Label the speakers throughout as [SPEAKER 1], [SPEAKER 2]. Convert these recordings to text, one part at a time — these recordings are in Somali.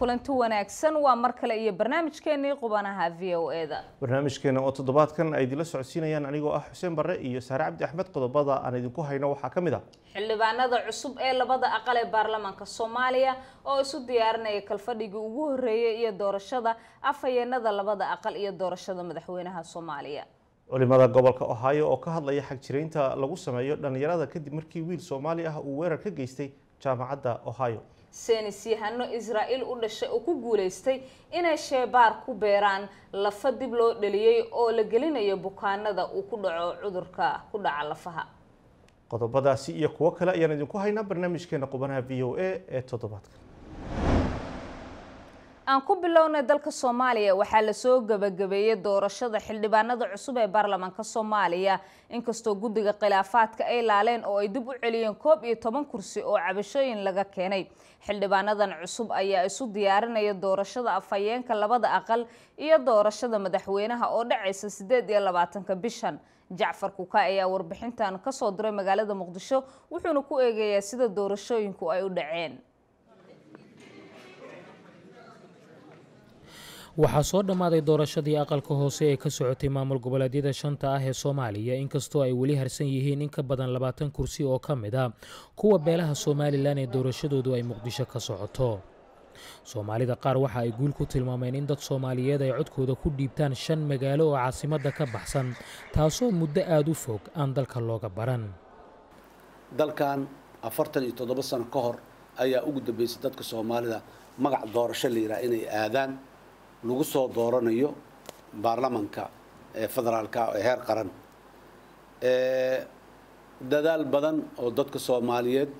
[SPEAKER 1] kulanti wanaagsan waa mar kale iyo barnaamijkeenii qubanaha v o e da
[SPEAKER 2] barnaamijkeena oo toddobaadkan ay idinla socodsiinayaan anigoo ah xuseen barre iyo saare cabdi axmed qodobada aan idinku hayno waxaa ka mid ah
[SPEAKER 1] xildhibaanada cusub ee labada aqal ee baarlamaanka soomaaliya oo isu diyaarinaya kalfadhigii ugu horreeyay iyo doorashada afhayeenada labada aqal iyo doorashada madaxweynaha soomaaliya
[SPEAKER 2] culimada gobolka ohio oo ka hadlaya xagjiraynta lagu sameeyo dhallinyarada kadib markii wiil soomaali ah uu weerar ka geystay jaamacadda ohio
[SPEAKER 1] saynis yahano israa'iil u dhashay oo ku guulaystay inay sheebaar ku beeraan lafa dib loo dheliyey oo la gelinayo bukaanada uu ku dhaco cudurka ku dhaca lafaha
[SPEAKER 2] qodobadaasi iyo kuwo kale ayaan idinku haynaa barnaamijkeena qubanaha v o a ee toddobaadkan
[SPEAKER 1] aan ku bilowna dalka soomaaliya waxaa lasoo gabagabeeyey doorashada xildhibaanada cusub ee baarlamaanka soomaaliya inkastoo guddiga khilaafaadka ay laaleen oo ay dib u celiyeen koob iyo toban kursi oo cabashooyin laga keenay xildhibaanadan cusub ayaa isu diyaarinaya doorashada afhayeenka labada aqal iyo doorashada madaxweynaha oo dhacaysa sideed iyo labaatanka bishan jacfar kuka ayaa warbixintan kasoo diray magaalada muqdisho wuxuuna ku eegayaa sida doorashooyinku ay u dhaceen
[SPEAKER 3] waxaa soo dhammaaday doorashadii aqalka hoose ee ka socotay maamul goboleedyada shanta ah ee soomaaliya inkastoo ay weli harsan yihiin in ka badan labaatan kursi oo ka mid a ah kuwa beelaha somalilan ee doorashadoodu ay muqdisho ka socoto soomaalida qaar waxa ay guul ku tilmaameen in dad soomaaliyeed ay codkooda ku dhiibtaan shan magaalo oo caasimadda ka baxsan taasoo muddo aada u fog aan dalka looga baran
[SPEAKER 4] dalkan afartan iyo toddoba sano ka hor ayaa ugu dambeysay dadka soomaalida magac doorasho la yidhaha inay aadaan lagu soo dooranayo baarlamanka ee federaalka ee heer qaran dadaal badan oo dadka soomaaliyeed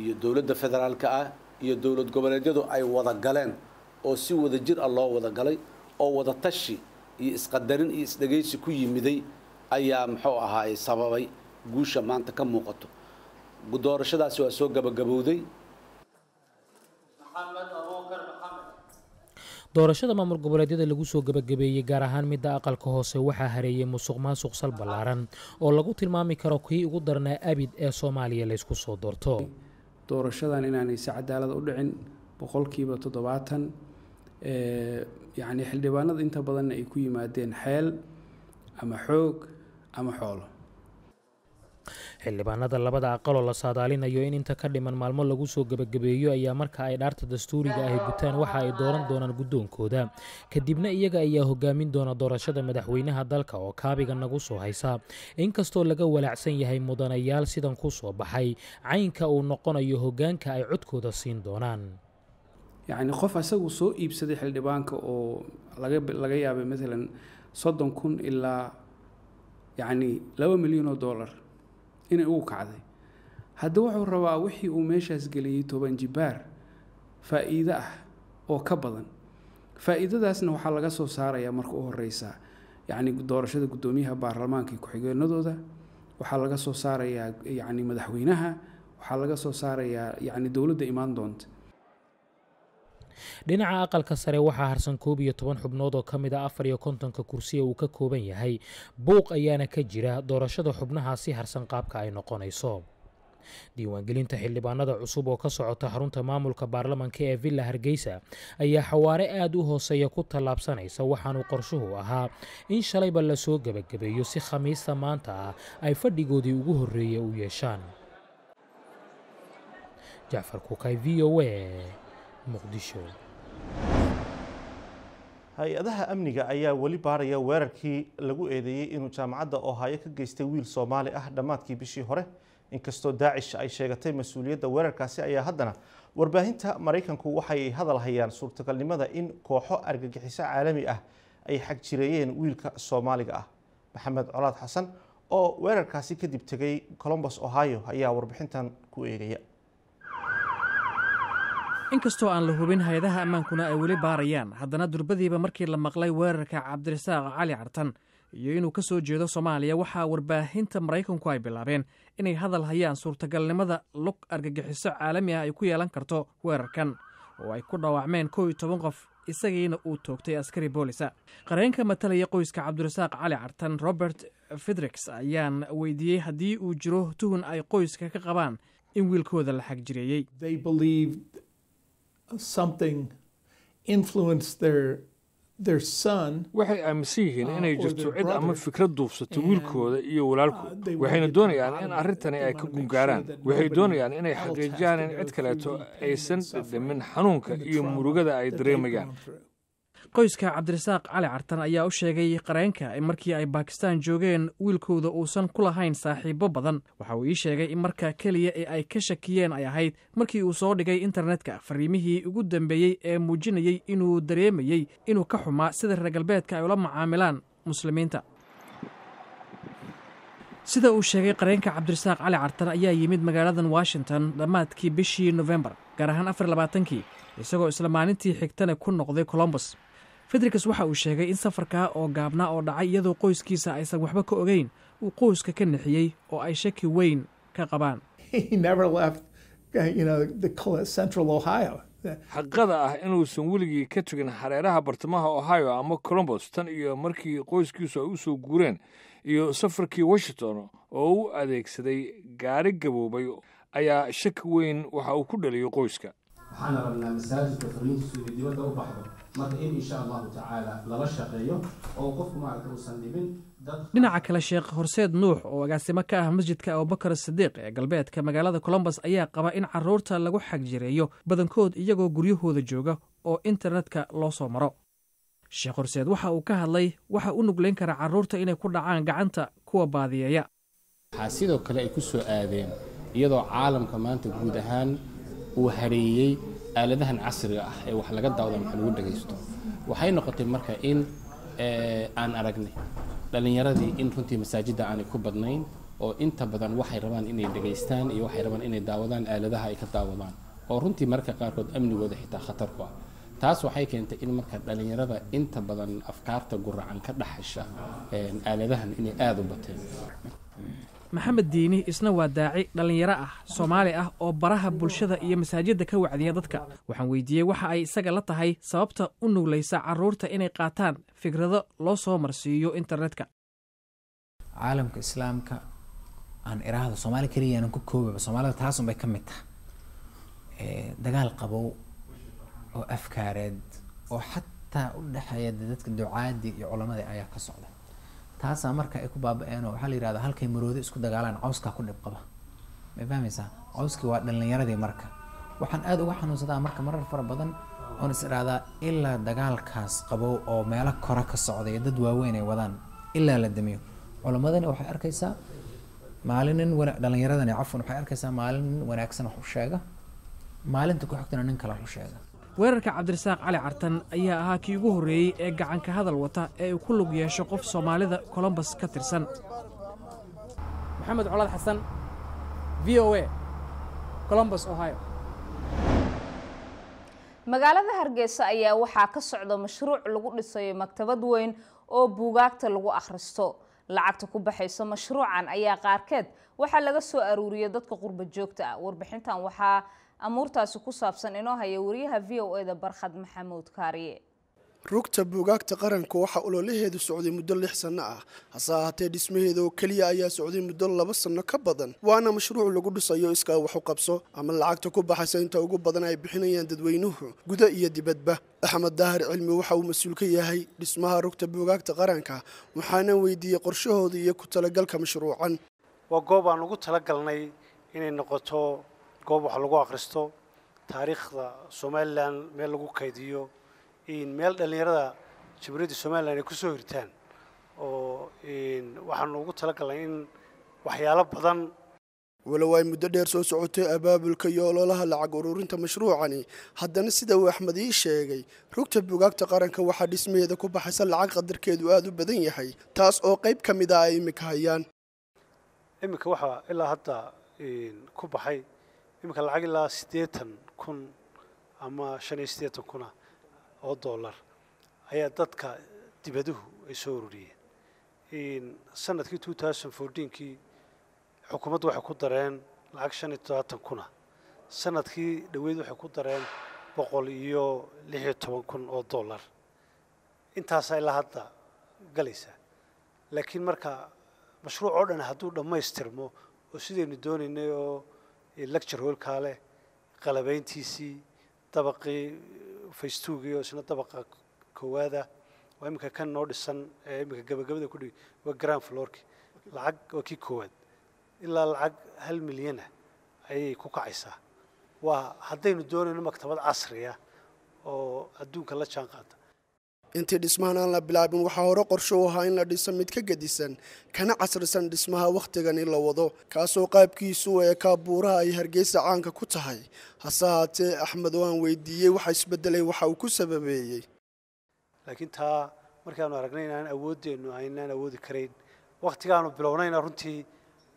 [SPEAKER 4] iyo dowladda federaalka ah iyo dowlad goboleedyadu ay wada galeen oo si wada jir a ah loo wada galay oo wada tashi iyo isqadarin iyo isdhegaysi ku yimiday ayaa muxuu ahaaye sababay guusha maanta ka muuqato doorashadaasi waa soo gabagabowday
[SPEAKER 3] doorashada maamul goboleedyada lagu soo gebagabeeyey gaar ahaan midda aqalka hoose waxaa hareeyey musuq maasuq sal ballaaran oo lagu tilmaami karo kii ugu
[SPEAKER 5] darnaa abid ee soomaaliya laysku soo doorto doorashadan inaanay si cadaalad u dhicin boqolkiiba toddobaatan eh, yacnii xildhibaanada inta badanna ay ku yimaadeen xeel ama xoog ama xoolo
[SPEAKER 3] xildhibaanada labada aqaloo la saadaalinayo in inta ka dhiman maalmo lagu soo gebagabeeyo ayaa marka ay dhaarta dastuuriga ahi gutaan waxa ay dooran doonaan guddoonkooda kadibna iyaga ayaa hogaamin doona doorashada madaxweynaha dalka oo kaabiga nagu soo haysa inkastoo laga walaacsan yahay mudanayaal sidan ku soo baxay caynka uu noqonayo hogaanka ay codkooda siin doonaan
[SPEAKER 5] yacni qof isagu soo iibsaday xildhibaanka oo laga yaabay maalan soddon kun ilaa yacni laba milyan oo dollar inay ugu kacday hadda wuxuu rabaa wixii uu meeshaas geliyey toban jibaar faa-iido ah oo ka badan faa-iidadaasna waxaa laga soo saarayaa marka u horeysa yacni doorashada guddoomiyaha baarlamaanka iyo ku-xigeenadooda waxaa laga soo saarayaa yacni madaxweynaha waxaa laga soo saarayaa yacni dowladda imaan doonta
[SPEAKER 3] dhinaca aqalka sare waxaa harsan koob iyo toban xubnood oo ka mid ah afar iyo kontonka kursiya uu ka kooban yahay buuq ayaana ka jira doorashada xubnahaasi harsan qaabka ay noqonayso diiwaangelinta xildhibaanada cusub oo ka socota xarunta maamulka baarlamanka ee villa hargeysa ayaa xawaare aad u hooseeya ku tallaabsanaysa waxaanu qorshuhu ahaa in shalayba lasoo gebagabeeyo si khamiista maanta ah ay fadhigoodii ugu horreeya u yeeshaan jacfar kukay v o a muqdisho
[SPEAKER 2] hay-adaha amniga ayaa weli baaraya weerarkii lagu eedeeyey inuu jaamacadda ohaayo ka geystay wiil soomaali ah dhammaadkii bishii hore inkastoo daacish ay sheegatay mas-uuliyadda weerarkaasi ayaa haddana warbaahinta maraykanku waxay hadal hayaan suurtagalnimada in kooxo argagixiso caalami ah ay xagjireeyeen wiilka soomaaliga ah maxamed colaad xasan oo weerarkaasi kadib tegay colombos ohio ayaa warbixintan ku eegaya
[SPEAKER 6] inkastoo aan la hubin hay-adaha ammaankuna ay weli baarayaan haddana durbadiiba markii la maqlay weerarka cabdirasaaq cali cartan iyo inuu ka soo jeedo soomaaliya waxaa warbaahinta maraykanku ay bilaabeen inay hadal hayaan suurtagalnimada log argagixiso caalami ah ay ku yeelan karto weerarkan oo ay ku dhaawacmeen kow iyo toban qof isagiina uu toogtay askari boolisa qareenka matalaya qoyska cabdirasaaq cali cartan robert fedrix ayaan weydiiyey haddii uu jiro tuhun ay qoyska ka qabaan in wiilkooda la xagjireeyey something influenced their their son waxay
[SPEAKER 5] aaminsan yihiin uh, inay jirto cid ama fikrad duufsato wiilkooda iyo walaalkood uh, waxayna doonayaan in arrintani ay ka gungaaraan waxay doonayaan inay xaqiijiyaan in cid kaleeto aysan dhadhamin xanuunka iyo murugada ay dareemayaan
[SPEAKER 6] qoyska cabdirasaaq cali cartan ayaa u sheegay qareenka markii ay baakistaan joogeen wiilkooda uusan ku lahayn saaxiibo badan waxa uu ii sheegay in marka keliya ee ay ka shakiyeen ay ahayd markii uu soo dhigay internetka fariimihii ugu dambeeyey ee muujinayey inuu dareemayey inuu ka xumaa sida reer galbeedka ay ula macaamilaan muslimiinta sida uu sheegay qareenka cabdirasaaq cali cartan ayaa yimid magaaladan washington dhammaadkii bishii nofembar gaar ahaan afar labaatankii isagoo isla maalintii xigtana ku noqday colombos federicas waxa uu sheegay in safarka oo gaabnaa oo dhacay iyadoo qoyskiisa aysan waxba ka ogeyn uu qoyska ka nixiyey oo ay shaki weyn ka qabaan
[SPEAKER 5] xaqada ah inuusan weligii ka tegin hareeraha bartamaha ohio ama colombos tan iyo markii qoyskiisu ay u soo guureen iyo safarkii washington oo u adeegsaday gaari gaboobay ayaa shaki weyn waxa uu ku dhaliyay qoyska waxaana rabnaa masaajidka farmihiisuga dibadda u baxdo marka in insha allahu tacaala lala shaqeeyo oo qofku maaragta uusan dhibin
[SPEAKER 6] dhinaca kale sheekh horseed nuux oo agaasimo ka ah masjidka abubakar sidiiq ee galbeedka magaalada colombos ayaa qaba in caruurta lagu xagjireeyo badankood iyagoo guryahooda jooga oo internetka loo soo maro sheekh horseed waxa uu ka hadlay waxa u nuglayn kara carruurta inay ku dhacaan gacanta kuwa baadiyeeya waxaa sidoo kale ay ku
[SPEAKER 5] soo aadeen iyadoo caalamka maanta guud ahaan uu hareeyey aaladahan casriga ah ee wax laga daawda wax lagu dhagaysto waxay noqotay marka in eh, aan aragnay dhallinyaradii in runtii masaajidda aanay ku badnayn oo inta badan waxay rabaan inay dhegaystaan iyo waxay rabaan inay daawadaan aaladaha ay ka daawadaan oo runtii marka qaarkood amnigooda xitaa khatar ku ah taas waxay keentay in marka dhallinyarada inta badan afkaarta guracan ka dhaxasha eh, aaladahan inay aada u bateen
[SPEAKER 6] maxamed diini isna waa daaci dhallinyaro ah soomaali ah oo baraha bulshada iyo masaajidda ka wacdiya dadka waxaan weydiiyey waxa ay isaga la tahay sababta u nuglaysa caruurta inay qaataan fikrado loo soo marsiiyo internetka caalamka islaamka aan iraahdo
[SPEAKER 3] soomaali keliya aanan ku koobaba soomaalida taas unbay ka mid tahay dagaal qabow oo afkaareed oo xataa u dhexeeya dadka ducaadii iyo culamadii ayaa ka socda taasaa marka ay ku baaba-eenoo waxaa la yihahda halkay maroodi isku dagaalaan cawskaa ku dhib qaba may fahmaysaa cawskii waa dhalinyaradii marka waxaan aada uga xanuunsadaa marka marar fara badan oon is idhaahdaa ilaa dagaalkaas qabow oo meelo kore ka socday dad waaweyn ay wadaan ilaa la damiyo culammadana waxay arkaysaa maalinin dhalinyaradani cafwan waxay arkaysaa maalin nin wanaagsan wax u sheega maalinta ku xigtana nin kale wax u sheega
[SPEAKER 6] weerarka cabdirasaaq cali cartan ayaa ahaa kii ugu horreeyey ee gacanka hadal wata ee uu ku lug yeesho qof soomaalida kolombas ka tirsan maxamed colad xasan v o a colombas ohio
[SPEAKER 1] magaalada hargeysa ayaa waxaa ka socda mashruuc lagu dhisayo maktabad weyn oo buugaagta lagu akhristo lacagta ku baxaysa mashruucan ayaa qaarkeed waxaa laga soo aruuriya dadka qurba joogta ah warbixintan waxaa amuurtaasi ku saabsan inoo haya wariyaha v o eda barkhad maxamuud kaariye
[SPEAKER 7] rugta buugaagta qaranka waxa ololaheedu socday muddo lix sanno ah hase ahaatee dhismaheeda oo keliya ayaa socday muddo laba sanno ka badan waana mashruuc lagu dhisayo iskaa wax qabso ama lacagta ku baxaysa inta ugu badan ay bixinayaan dadweynuhu guda iyo dibadba axmed daahir cilmi waxa uu mas-uul ka yahay dhismaha rugta buugaagta qaranka waxaana weydiiyey qorshahooda iyo ku talagalka mashruucan
[SPEAKER 4] waa goob aan ugu talagalnay inay noqoto goob wax lagu akhristo taariikhda somalilan meel lagu kaydiyo meel dhallinyarada jamhuuriyadda somalilan ay ku soo hirtaan oo waxaanu ugu talagalnay in waxyaalo badan
[SPEAKER 7] walow ay muddo dheer soo socotay abaabulka iyo ololaha lacag ururinta mashruucani haddana sida uu axmed ii sheegay rugta bugaagta qaranka waxaa dhismaheeda ku baxaysa lacag qadarkeedu aada u badan yahay taas oo qayb ka mid a ah ay iminka hayaan
[SPEAKER 4] iminka waxaa ilaa hadda ku baxay imika lacag ilaa siddeetan kun ama shan iyo siddeetan kuna ah oo dollar ayaa dadka dibaduhu ay soo ururiyeen sanadkii two thousand fourteenkii xukuumaddu waxay ku dareen lacag shan iyo toddobaatan kuna ah. sanadkii dhoweyd waxay ku dareen boqol iyo lix iyo toban kun oo dollar intaasaa ilaa hadda galaysaa laakiin marka mashruuc oo dhan hadduu dhammaystirmo oo sidaynu doonaynay oo lecture hoolkaa leh qalabayntiisii dabaqii faystugii oo isna dabaqa koowaada waa iminka kan noo dhisan ee iminka gabagabada kudhigi waa grand florki lacag waa kii koowaad ilaa lacag hal milyana ah ayay ku kacaysaa waa haddaynu doonayno maktabad casriya oo adduunka la jaan qaada
[SPEAKER 7] intii dhismahan aan la bilaabin waxaa hore qorsho u ahaa in la dhiso mid ka gedisan kana casrisan dhismaha wakhtigani la wado kaasoo qaabkiisu ee eekaa buuraha ay hargeysa caanka ku tahay hase haatee axmed oo aan weydiiyey waxa isbedelay waxa uu ku sababeeyey
[SPEAKER 4] laakiin taa markaanu aragnay inaan awooddeennu aynaan awoodi karayn wakhtigaanu bilownayna runtii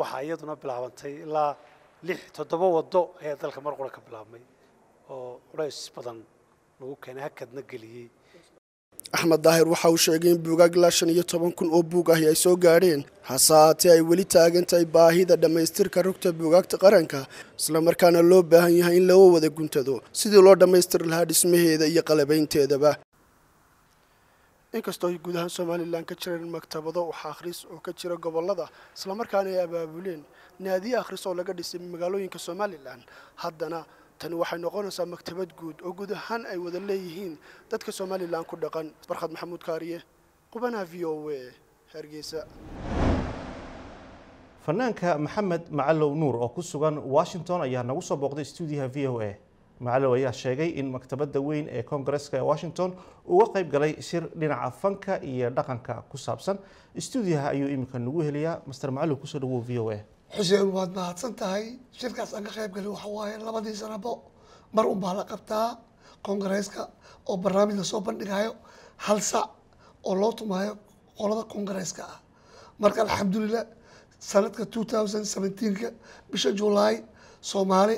[SPEAKER 4] waxa iyaduna bilaabantay ilaa lix toddoba waddo ayaa dalka mar ka bilaabmay oo culays badan lagu keenay hakadna geliyey
[SPEAKER 7] axmed daahir waxa uu sheegay in buugaag ilaa shan iyo toban kun oo buug ahi ay soo gaadheen hase haatee ay weli taagantahay baahida dhammaystirka rugta buugaagta qaranka islamarkaana loo baahan yahay in laga wada guntado sidii loo dhammaystiri lahaa dhismaheeda iyo qalabaynteedaba inkastoo ay guud ahaan somalilan ka jireen maktabado wax akhris oo ka jira gobolada islamarkaana ay abaabuleen naadiye akhris oo laga dhisay magaalooyinka somalilan haddana tani waxay noqonaysaa maktabad guud oo guud ahaan ay wada leeyihiin dadka somalilan ku dhaqan barkhad maxamuud kaariye qubanaha v o a hargeysa
[SPEAKER 2] fanaanka maxamed macalow nuur oo ku sugan washington ayaa nagu soo booqday stuudiyaha v o a macalow ayaa sheegay in maktabadda weyn ee koongareska ee washington uga qayb galay shir dhinaca fanka iyo dhaqanka ku saabsan stuudiyaha ayuu iminka nagu helayaa master macalow kusoo dhawow v o a xuseen waad
[SPEAKER 8] mahadsan tahay shirkaas aan ka qayb galay waxa waaye labadii sanabo mar unbaa la qabtaa koongareeska oo barnaamij lasoo bandhigayo hal sac oo loo tumaayo qolada koongareeska ah marka alxamdulilah sanadka two thousand seventeenka bisha julaay soomaali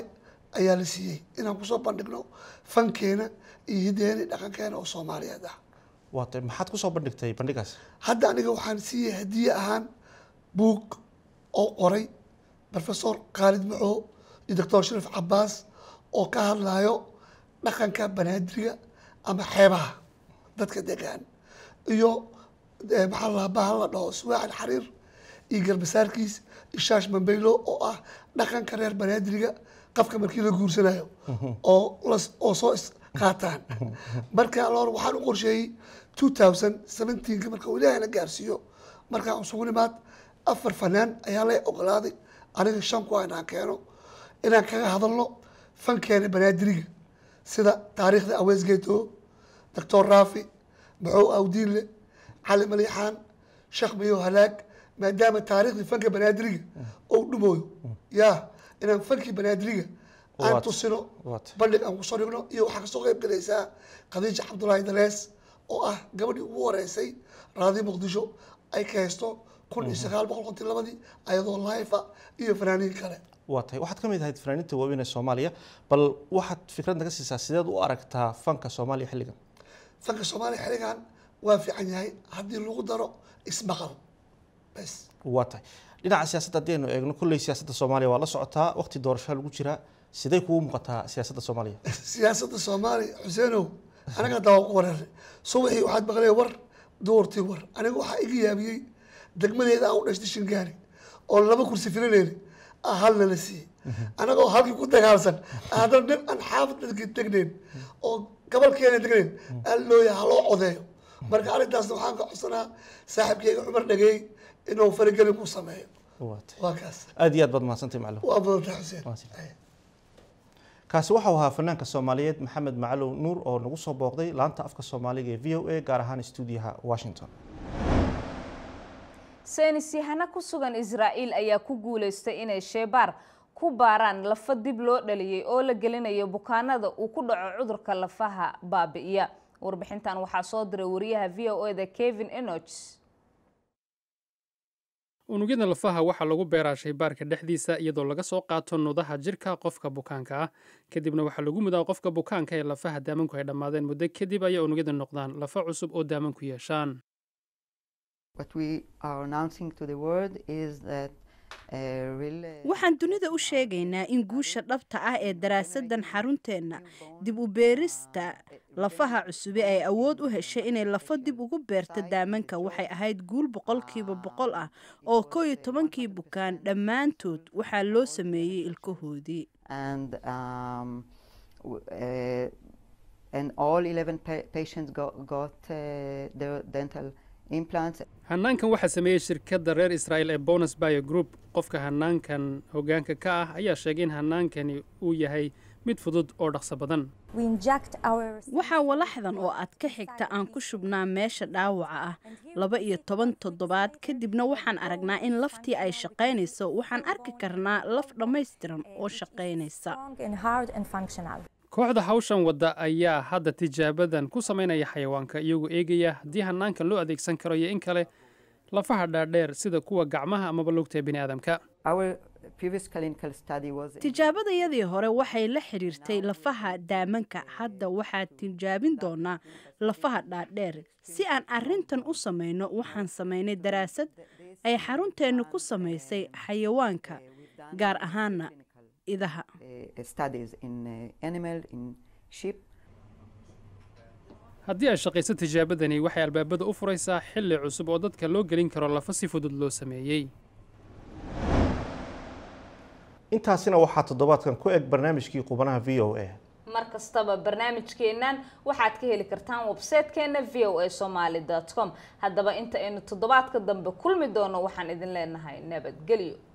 [SPEAKER 8] ayaa la siiyey inaan kusoo bandhigno fankeena iyo hideena dhaqankeena oo soomaaliyeed ah
[SPEAKER 2] waatay maxaad kusoo bandhigtay bandhigaas
[SPEAKER 8] hadda aniga waxaan siiyey hadiye ahaan buug oo qoray rofesor khaalid macow iyo doctor sharif cabaas oo ka hadlayo dhaqanka banaadiriga ama xeebaha dadka degaan iyo maxaa eh, la bahan la dhaho suwaacan xariir iyo garbasaarkiis ishaash mambeylo oo ah dhaqanka reer banaadiriga qofka markii la guursanayo oo oo soo isqaataan marka lor waxaan u qorsheeyey two thousand seventeenka marka ilaahay la gaarsiiyo markaa isugu nimaad afar fanaan ayaa la ogolaaday aniga shan ku inaan keeno inaan kaga hadalno fankeena banaadiriga sida taariikhda aweesgeeto doctor raafi maxow awdiinle cali malixaan sheekh miyo halaag maadaama taariikhdii fanka banaadiriga ou dhumooyo yaa inaan fankii banaadiriga aan tusino bandhig aan kusoo dhigno iyo waxaa kasoo qayb galaysaa khadiija cabdullaahi dalees oo ah gabadhii ugu horeysay raadi muqdisho ay ka haysto kun iyo sagaal boqol konton labadii ayadoo life iyo fanaaniin
[SPEAKER 2] kale waa waxaad ka mid ahayd fanaaniinta waaweyn ee soomaaliya bal waxaad fikrad naga siisaa sideed u aragtaa fanka soomaaliya xilligan
[SPEAKER 8] fanka soomaaliya xilligan waa fiican yahay haddii lagu daro ismaqal bes
[SPEAKER 2] waa tahay dhinaca siyaasadda haddii aynu eegno kolley siyaasadda soomaaliya waa la socotaa waqti doorashaa lagu jiraa siday kugu muuqataa siyaasadda soomaaliya
[SPEAKER 8] siyaasadda soomaaliya xuseenow anaga dawaa ku wareernay subaxii waxaad maqlay war duurtii war aniga waxaa iga yaabiyey degmadeeda aan u dhashtay shingaari oo laba kursi filaneyn a ah, halna la siiyey anagoo halkii ku dagaalsan ah, haddana dhib aan xaafadkii degnayn oo gobolkeena degnayn aa haloo codeeyo marka arrintaasna waxaan ka codsanaa saaxiibkeyga cumar dhageey inuu farigelin ku sameeyo
[SPEAKER 2] waa aad iyo aad baad mahadsantay macalum waa badantay xuseen kaasi waxau ahaa fanaanka soomaaliyeed maxamed macalow nuur oo nagu soo booqday laanta afka soomaaliga ee v o a gaar ahaan stuudiyaha washington
[SPEAKER 1] saynis yahano ku sugan israa'iil ayaa ku guulaystay inay sheebaar ku baaraan lafa dib loo dhaliyey oo la gelinayo bukaanada uu ku dhaco cudurka lafaha baabi'iya warbixintan waxaa soo diray wariyaha v o e kevin enoch
[SPEAKER 5] unugyada lafaha waxaa lagu beeraa shaybaarka dhexdiisa iyadoo laga soo qaato nudaha jirka qofka bukaanka ah kadibna waxaa lagu mudaa qofka bukaanka ee lafaha daamanku ay dhammaadeen muddo kadib ayay unugyada noqdaan lafa cusub oo daamanku yeeshaan waxaan
[SPEAKER 1] dunida u sheegaynaa in guusha dhabta ah ee daraasadan xarunteenna dib u beerista lafaha cusube ay awood u heshay inay lafo dib ugu beerta daamanka waxay ahayd guul boqolkiiba boqol ah oo koo iyo tobankii bukaan dhammaantood waxaa loo sameeyey ilkahoodii
[SPEAKER 5] hanaankan waxaa sameeyey shirkadda reer israa'il ee bonus bio group qofka hanaankan hoggaanka ka ah ayaa sheegay in hanaankani uu yahay mid fudud oo dhaqso badan
[SPEAKER 1] waxaa walaxdan oo aad ka xigta aan ku shubnaa meesha dhaawaca ah laba iyo toban toddobaad kadibna waxaan aragnaa in laftii ay shaqaynayso waxaan arki karnaa laf dhammaystiran oo shaqaynaysa
[SPEAKER 5] kooxda hawshan wadda ayaa hadda tijaabadan ku samaynaya xayawaanka iyagoo eegaya haddii hannaankan loo adeegsan karo iyo in kale lafaha dhaadheer sida kuwa gacmaha amaba lugta ee biniaadamka
[SPEAKER 1] tijaabadayadii hore waxay la xidhiirtay lafaha daamanka hadda waxaad tijaabin doonaa lafaha dhaadheer si aan arintan u samayno waxaan samaynay daraasad ay xarunteenna ku samaysay xayawaanka gaar ahaana idaha
[SPEAKER 5] eh, eh, haddii aad shaqayso tijaabadani waxay albaabada u furaysaa xilli cusub oo dadka loo gelin karo lafa si fudud loo sameeyey
[SPEAKER 2] intaasina waxaa toddobaadkan ku eg barnaamijkii qubanaha v o a
[SPEAKER 1] mar kastaba barnaamijkeennan waxaad ka heli kartaan websaytekeenna v o a somaali dot com haddaba inta aynu toddobaadka dambe kulmi doono waxaan idin leenahay nabadgelyo